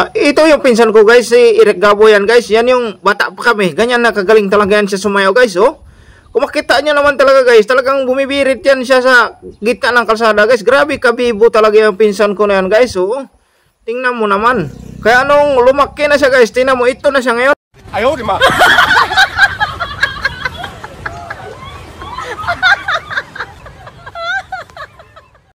Uh, ito yung pinsan ko guys, si Eric Gabo yan guys. Yan yung bata pa kami. Ganyan nakagaling talaga yan siya sumayaw guys oh. Kumakita niya naman talaga guys. Talagang bumibirit yan siya sa gitna ng kalsada guys. Grabe kabibo talaga yung pinsan ko na yan guys oh. Tingnan mo naman. Kaya nung lumaki na siya guys, tingnan mo ito na siya ngayon. Ayaw di ma.